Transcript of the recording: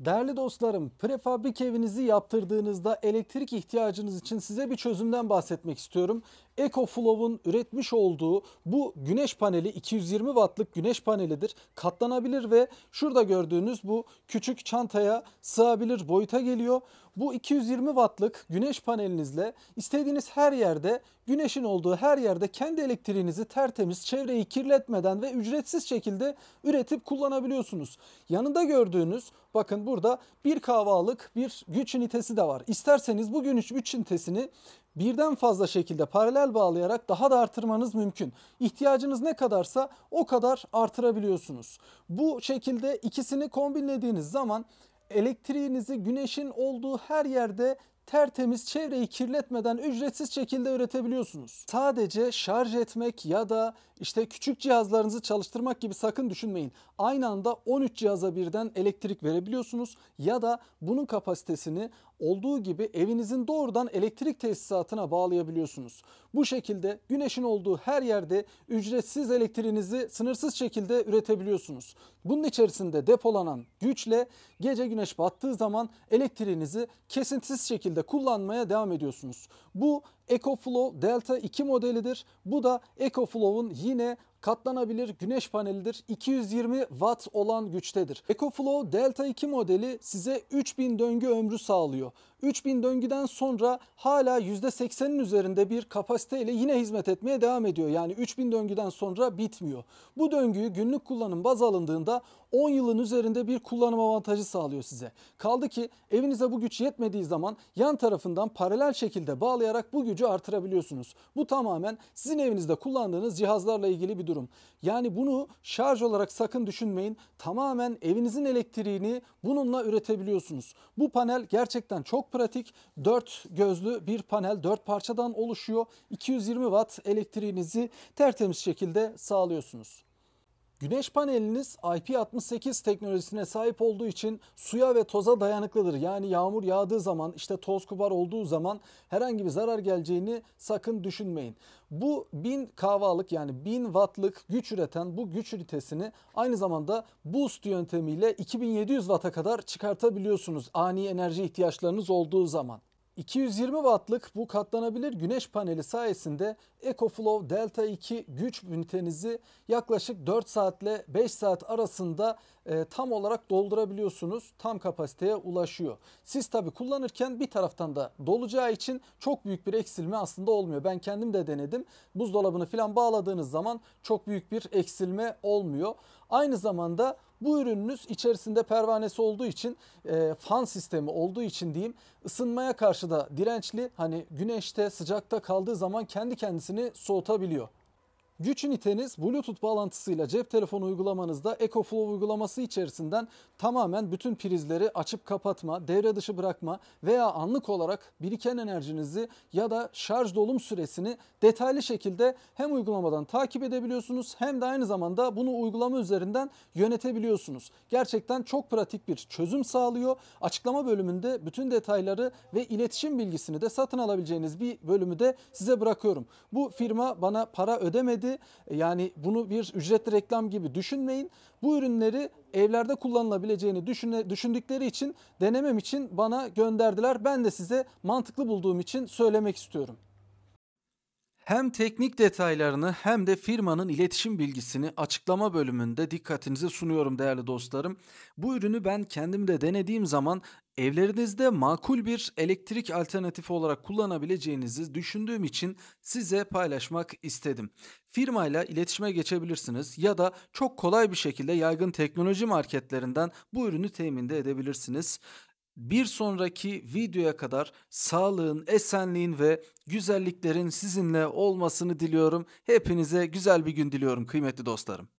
Değerli dostlarım, prefabrik evinizi yaptırdığınızda elektrik ihtiyacınız için size bir çözümden bahsetmek istiyorum. EcoFlow'un üretmiş olduğu bu güneş paneli 220 wattlık güneş panelidir. Katlanabilir ve şurada gördüğünüz bu küçük çantaya sığabilir boyuta geliyor. Bu 220 wattlık güneş panelinizle istediğiniz her yerde güneşin olduğu her yerde kendi elektriğinizi tertemiz çevreyi kirletmeden ve ücretsiz şekilde üretip kullanabiliyorsunuz. Yanında gördüğünüz bakın burada bir kahvalık bir güç ünitesi de var. İsterseniz bu güç ünitesini birden fazla şekilde paralel bağlayarak daha da artırmanız mümkün. İhtiyacınız ne kadarsa o kadar artırabiliyorsunuz. Bu şekilde ikisini kombinlediğiniz zaman elektriğinizi güneşin olduğu her yerde tertemiz çevreyi kirletmeden ücretsiz şekilde üretebiliyorsunuz. Sadece şarj etmek ya da işte küçük cihazlarınızı çalıştırmak gibi sakın düşünmeyin. Aynı anda 13 cihaza birden elektrik verebiliyorsunuz ya da bunun kapasitesini olduğu gibi evinizin doğrudan elektrik tesisatına bağlayabiliyorsunuz. Bu şekilde güneşin olduğu her yerde ücretsiz elektriğinizi sınırsız şekilde üretebiliyorsunuz. Bunun içerisinde depolanan güçle gece güneş battığı zaman elektriğinizi kesintisiz şekilde şekilde kullanmaya devam ediyorsunuz. Bu EcoFlow Delta 2 modelidir. Bu da EcoFlow'un yine katlanabilir güneş panelidir. 220 watt olan güçtedir. EcoFlow Delta 2 modeli size 3000 döngü ömrü sağlıyor. 3000 döngüden sonra hala %80'in üzerinde bir kapasiteyle yine hizmet etmeye devam ediyor. Yani 3000 döngüden sonra bitmiyor. Bu döngüyü günlük kullanım baz alındığında 10 yılın üzerinde bir kullanım avantajı sağlıyor size. Kaldı ki evinize bu güç yetmediği zaman yan tarafından paralel şekilde bağlayarak bu gücü artırabiliyorsunuz. Bu tamamen sizin evinizde kullandığınız cihazlarla ilgili bir durum. Yani bunu şarj olarak sakın düşünmeyin. Tamamen evinizin elektriğini bununla üretebiliyorsunuz. Bu panel gerçekten çok pratik. 4 gözlü bir panel 4 parçadan oluşuyor. 220 watt elektriğinizi tertemiz şekilde sağlıyorsunuz. Güneş paneliniz IP68 teknolojisine sahip olduğu için suya ve toza dayanıklıdır. Yani yağmur yağdığı zaman işte toz kubar olduğu zaman herhangi bir zarar geleceğini sakın düşünmeyin. Bu 1000 kahvalık yani 1000 wattlık güç üreten bu güç ünitesini aynı zamanda boost yöntemiyle 2700 watt'a kadar çıkartabiliyorsunuz ani enerji ihtiyaçlarınız olduğu zaman. 220 wattlık bu katlanabilir güneş paneli sayesinde EcoFlow Delta 2 güç ünitenizi yaklaşık 4 saatle 5 saat arasında e, tam olarak doldurabiliyorsunuz. Tam kapasiteye ulaşıyor. Siz tabi kullanırken bir taraftan da dolacağı için çok büyük bir eksilme aslında olmuyor. Ben kendim de denedim. Buzdolabını falan bağladığınız zaman çok büyük bir eksilme olmuyor. Aynı zamanda bu ürününüz içerisinde pervanesi olduğu için e, fan sistemi olduğu için diyeyim ısınmaya karşı da dirençli hani güneşte sıcakta kaldığı zaman kendi kendisini soğutabiliyor. Güç üniteniz Bluetooth bağlantısıyla cep telefonu uygulamanızda EcoFlow uygulaması içerisinden tamamen bütün prizleri açıp kapatma, devre dışı bırakma veya anlık olarak biriken enerjinizi ya da şarj dolum süresini detaylı şekilde hem uygulamadan takip edebiliyorsunuz hem de aynı zamanda bunu uygulama üzerinden yönetebiliyorsunuz. Gerçekten çok pratik bir çözüm sağlıyor. Açıklama bölümünde bütün detayları ve iletişim bilgisini de satın alabileceğiniz bir bölümü de size bırakıyorum. Bu firma bana para ödemedi üretildi. Ee, yani bunu bir ücretli reklam gibi düşünmeyin. Bu ürünleri evlerde kullanılabileceğini düşüne, düşündükleri için denemem için bana gönderdiler. Ben de size mantıklı bulduğum için söylemek istiyorum. Hem teknik detaylarını hem de firmanın iletişim bilgisini açıklama bölümünde dikkatinize sunuyorum değerli dostlarım. Bu ürünü ben kendim de denediğim zaman Evlerinizde makul bir elektrik alternatifi olarak kullanabileceğinizi düşündüğüm için size paylaşmak istedim. Firmayla iletişime geçebilirsiniz ya da çok kolay bir şekilde yaygın teknoloji marketlerinden bu ürünü teminde edebilirsiniz. Bir sonraki videoya kadar sağlığın, esenliğin ve güzelliklerin sizinle olmasını diliyorum. Hepinize güzel bir gün diliyorum kıymetli dostlarım.